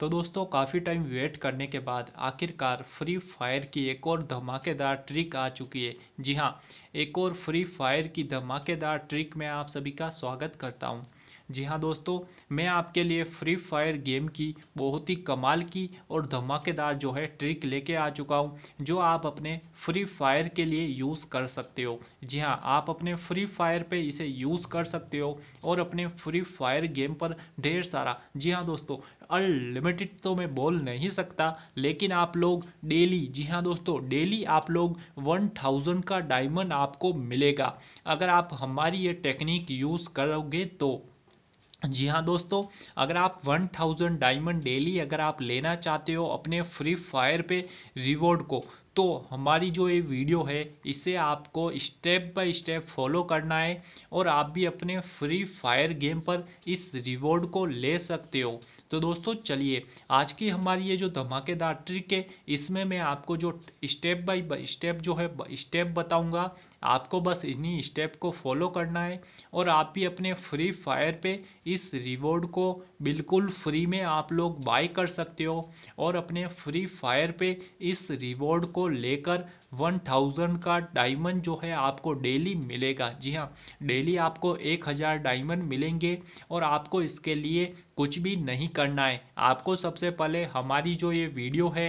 तो दोस्तों काफ़ी टाइम वेट करने के बाद आखिरकार फ्री फायर की एक और धमाकेदार ट्रिक आ चुकी है जी हाँ एक और फ्री फायर की धमाकेदार ट्रिक में आप सभी का स्वागत करता हूँ जी हाँ दोस्तों मैं आपके लिए फ्री फायर गेम की बहुत ही कमाल की और धमाकेदार जो है ट्रिक लेके आ चुका हूँ जो आप अपने फ्री फायर के लिए यूज़ कर सकते हो जी हाँ आप अपने फ्री फायर पे इसे यूज़ कर सकते हो और अपने फ्री फायर गेम पर ढेर सारा जी हाँ दोस्तों अनलिमिटेड तो मैं बोल नहीं सकता लेकिन आप लोग डेली जी हाँ दोस्तों डेली आप लोग वन थाउजेंड का डायमंड आपको मिलेगा अगर आप हमारी ये टेक्निक यूज़ करोगे तो जी हाँ दोस्तों अगर आप 1000 डायमंड डेली अगर आप लेना चाहते हो अपने फ्री फायर पे रिवॉर्ड को तो हमारी जो ये वीडियो है इसे आपको स्टेप बाय स्टेप फॉलो करना है और आप भी अपने फ्री फायर गेम पर इस रिवॉर्ड को ले सकते हो तो दोस्तों चलिए आज की हमारी ये जो धमाकेदार ट्रिक है इसमें मैं आपको जो स्टेप बाय स्टेप जो है स्टेप बताऊंगा आपको बस इन्हीं स्टेप को फॉलो करना है और आप भी अपने फ्री फायर पे इस रिवॉर्ड को बिल्कुल फ्री में आप लोग बाय कर सकते हो और अपने फ्री फायर पे इस रिवॉर्ड को को लेकर वन थाउजेंड का डायमंड जो है आपको डेली मिलेगा जी हाँ डेली आपको एक हज़ार डायमंड मिलेंगे और आपको इसके लिए कुछ भी नहीं करना है आपको सबसे पहले हमारी जो ये वीडियो है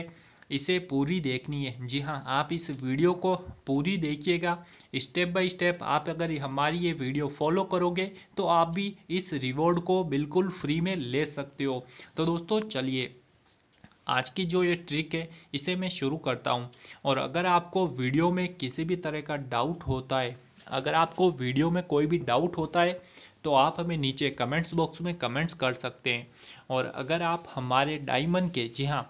इसे पूरी देखनी है जी हाँ आप इस वीडियो को पूरी देखिएगा स्टेप बाय स्टेप आप अगर हमारी ये वीडियो फॉलो करोगे तो आप भी इस रिवॉर्ड को बिल्कुल फ्री में ले सकते हो तो दोस्तों चलिए आज की जो ये ट्रिक है इसे मैं शुरू करता हूँ और अगर आपको वीडियो में किसी भी तरह का डाउट होता है अगर आपको वीडियो में कोई भी डाउट होता है तो आप हमें नीचे कमेंट्स बॉक्स में कमेंट्स कर सकते हैं और अगर आप हमारे डायमंड के जी हाँ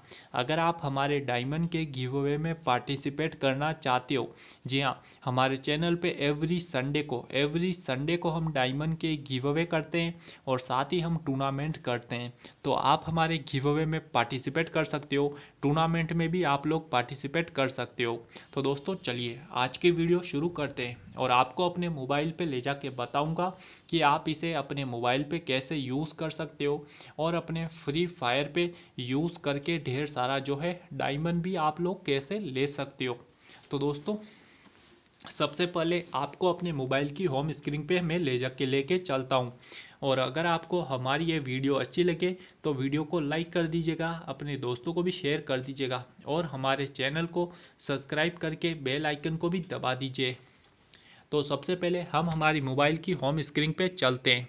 अगर आप हमारे डायमंड के गिव अवे में पार्टिसिपेट करना चाहते हो जी हाँ हमारे चैनल पे एवरी संडे को एवरी संडे को हम डायमंड के गिव अवे करते हैं और साथ ही हम टूर्नामेंट करते हैं तो आप हमारे गिव अवे में पार्टिसिपेट कर सकते हो टूर्नामेंट में भी आप लोग पार्टिसिपेट कर सकते हो तो दोस्तों चलिए आज की वीडियो शुरू करते हैं और आपको अपने मोबाइल पे ले जा कर बताऊँगा कि आप इसे अपने मोबाइल पे कैसे यूज़ कर सकते हो और अपने फ्री फायर पे यूज़ करके ढेर सारा जो है डायमंड भी आप लोग कैसे ले सकते हो तो दोस्तों सबसे पहले आपको अपने मोबाइल की होम स्क्रीन पे मैं ले जा के ले कर चलता हूँ और अगर आपको हमारी ये वीडियो अच्छी लगे तो वीडियो को लाइक कर दीजिएगा अपने दोस्तों को भी शेयर कर दीजिएगा और हमारे चैनल को सब्सक्राइब करके बेल आइकन को भी दबा दीजिए तो सबसे पहले हम हमारी मोबाइल की होम स्क्रीन पे चलते हैं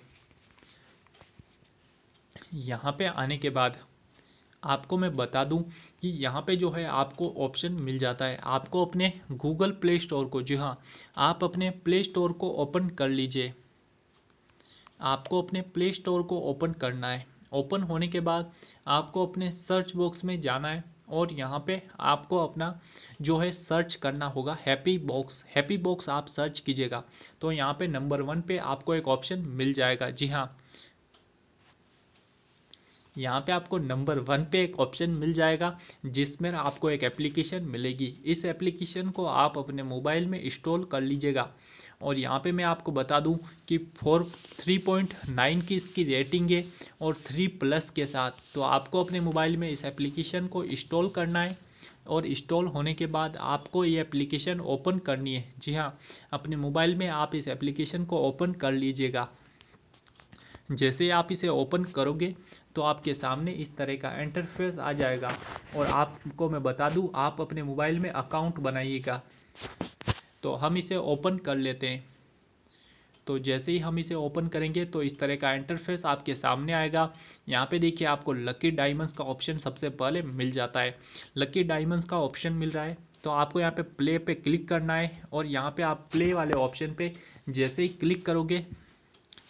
यहाँ पे आने के बाद आपको मैं बता दूं कि यहाँ पे जो है आपको ऑप्शन मिल जाता है आपको अपने गूगल प्ले स्टोर को जी हाँ आप अपने प्ले स्टोर को ओपन कर लीजिए आपको अपने प्ले स्टोर को ओपन करना है ओपन होने के बाद आपको अपने सर्च बॉक्स में जाना है और यहाँ पे आपको अपना जो है सर्च करना होगा हैप्पी बॉक्स हैप्पी बॉक्स आप सर्च कीजिएगा तो यहाँ पे नंबर वन पे आपको एक ऑप्शन मिल जाएगा जी हाँ यहाँ पे आपको नंबर वन पे एक ऑप्शन मिल जाएगा जिसमें आपको एक एप्लीकेशन मिलेगी इस एप्लीकेशन को आप अपने मोबाइल में इंस्टॉल कर लीजिएगा और यहाँ पे मैं आपको बता दूँ कि फोर थ्री पॉइंट नाइन की इसकी रेटिंग है और थ्री प्लस के साथ तो आपको अपने मोबाइल में इस एप्लीकेशन को इंस्टॉल करना है और इंस्टॉल होने के बाद आपको ये एप्लीकेशन ओपन करनी है जी हाँ अपने मोबाइल में आप इस एप्लीकेशन को ओपन कर लीजिएगा जैसे आप इसे ओपन करोगे तो आपके सामने इस तरह का इंटरफेस आ जाएगा और आपको मैं बता दूं आप अपने मोबाइल में अकाउंट बनाइएगा तो हम इसे ओपन कर लेते हैं तो जैसे ही हम इसे ओपन करेंगे तो इस तरह का इंटरफेस आपके सामने आएगा यहाँ पे देखिए आपको लकी डायमंड्स का ऑप्शन सबसे पहले मिल जाता है लकी डायमंड्स का ऑप्शन मिल रहा है तो आपको यहाँ पे प्ले पे क्लिक करना है और यहाँ पे आप प्ले वाले ऑप्शन पे जैसे ही क्लिक करोगे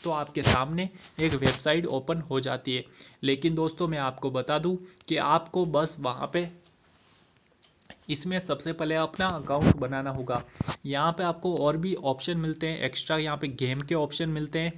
तो आपके सामने एक वेबसाइट ओपन हो जाती है लेकिन दोस्तों मैं आपको बता दूं कि आपको बस वहाँ पे इसमें सबसे पहले अपना अकाउंट बनाना होगा यहाँ पे आपको और भी ऑप्शन मिलते हैं एक्स्ट्रा यहाँ पे गेम के ऑप्शन मिलते हैं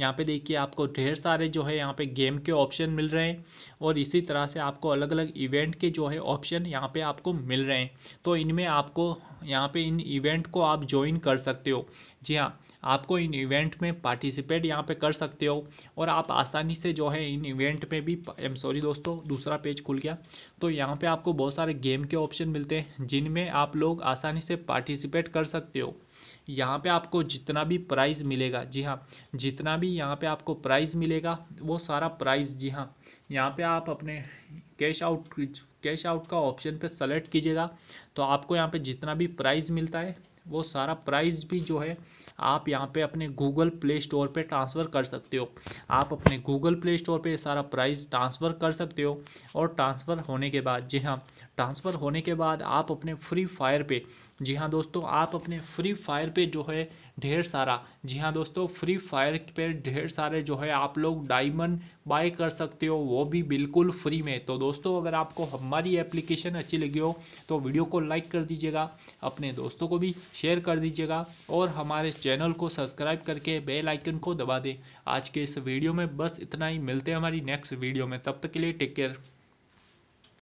यहाँ पे देखिए आपको ढेर सारे जो है यहाँ पे गेम के ऑप्शन मिल रहे हैं और इसी तरह से आपको अलग अलग इवेंट के जो है ऑप्शन यहाँ पे आपको मिल रहे हैं तो इनमें आपको यहाँ पे इन इवेंट को आप ज्वाइन कर सकते हो जी हाँ आपको इन इवेंट में पार्टिसिपेट यहाँ पे कर सकते हो और आप आसानी से जो है इन इवेंट में भी एम सॉरी दोस्तों दूसरा पेज खुल गया तो यहाँ पे आपको बहुत सारे गेम के ऑप्शन मिलते हैं जिनमें आप लोग आसानी से पार्टिसिपेट कर सकते हो यहाँ पे आपको जितना भी प्राइज़ मिलेगा जी हाँ जितना भी यहाँ पे आपको प्राइज़ मिलेगा वो सारा प्राइज़ जी हाँ यहाँ पे आप अपने कैश आउट कैश आउट का ऑप्शन पे सेलेक्ट कीजिएगा तो आपको यहाँ पे जितना भी प्राइज़ मिलता है वो सारा प्राइस भी जो है आप यहाँ पे अपने गूगल प्ले स्टोर पे ट्रांसफ़र कर सकते हो आप अपने गूगल प्ले स्टोर पे सारा प्राइस ट्रांसफ़र कर सकते हो और ट्रांसफ़र होने के बाद जी हाँ ट्रांसफ़र होने के बाद आप अपने फ्री फायर पे जी हाँ दोस्तों आप अपने फ्री फायर पे जो है ढेर सारा जी हाँ दोस्तों फ्री फायर पे ढेर सारे जो है आप लोग डायमंड बाय कर सकते हो वो भी बिल्कुल फ्री में तो दोस्तों अगर आपको हमारी एप्लीकेशन अच्छी लगी हो तो वीडियो को लाइक कर दीजिएगा अपने दोस्तों को भी शेयर कर दीजिएगा और हमारे चैनल को सब्सक्राइब करके बेल आइकन को दबा दें आज के इस वीडियो में बस इतना ही मिलते हैं हमारी नेक्स्ट वीडियो में तब तक के लिए टेक केयर